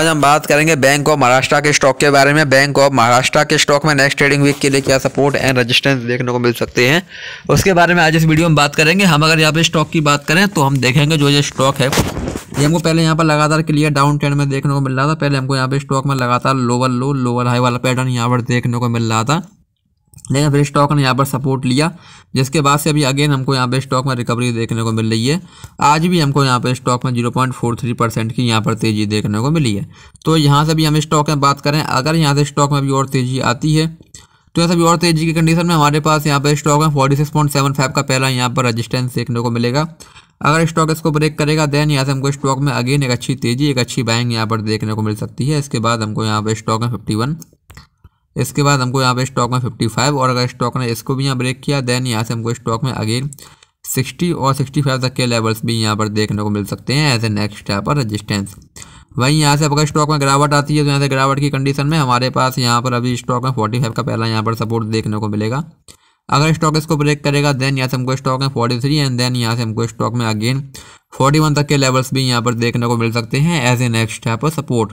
आज हम बात करेंगे बैंक ऑफ महाराष्ट्र के स्टॉक के बारे में बैंक ऑफ महाराष्ट्र के स्टॉक में नेक्स्ट ट्रेडिंग वीक के लिए क्या सपोर्ट एंड रेजिस्टेंस देखने को मिल सकते हैं उसके बारे में आज इस वीडियो में बात करेंगे हम अगर यहाँ पे स्टॉक की बात करें तो हम देखेंगे जो ये स्टॉक है ये हमको पहले यहाँ पर लगातार क्लियर डाउन ट्रेंड में देखने को मिल रहा था पहले हमको यहाँ पे स्टॉक में लगातार लोअर लो लोअर हाई वाला पैटर्न यहाँ पर देखने को मिल रहा था लेकिन फिर स्टॉक ने यहाँ पर सपोर्ट लिया जिसके बाद से अभी अगेन हमको यहाँ पे स्टॉक में रिकवरी देखने को मिल रही है आज भी हमको यहाँ पे स्टॉक में 0.43 परसेंट की यहाँ पर तेज़ी देखने को मिली है तो यहाँ से भी हम स्टॉक में बात करें अगर यहाँ से स्टॉक में भी और तेज़ी आती है तो यहाँ सभी और तेजी की कंडीशन में हमारे पास यहाँ पर स्टॉक में forty six point seven five का पहला यहाँ पर रजिस्टेंस देखने को मिलेगा अगर स्टॉक इसको ब्रेक करेगा देन यहाँ से हमको स्टॉक में अगेन एक अच्छी तेजी एक अच्छी बाइंग यहाँ पर देखने को मिल सकती है इसके बाद हमको यहाँ पर स्टॉक में फिफ्टी वन इसके बाद हमको यहाँ पे स्टॉक में 55 और अगर स्टॉक ने इसको भी यहाँ ब्रेक किया देन यहाँ से हमको स्टॉक में अगेन 60 और 65 तक के लेवल्स भी यहाँ पर देखने को मिल सकते हैं एज ए नेक्स्ट यहाँ पर रजिस्टेंस वहीं यहाँ से अगर स्टॉक में गिरावट आती है तो यहाँ से गिरावट की कंडीशन में हमारे पास यहाँ पर अभी स्टॉक में फोर्टी का पहला यहाँ पर सपोर्ट देखने को मिलेगा अगर स्टॉक इसको ब्रेक करेगा देन यहाँ से हमको स्टॉक में फोर्टी थ्री एंड देन यहाँ से हमको स्टॉक में अगेन फोर्टी वन तक के लेवल्स भी यहाँ पर देखने को मिल सकते हैं एज ए नेक्स्ट यहाँ पर सपोर्ट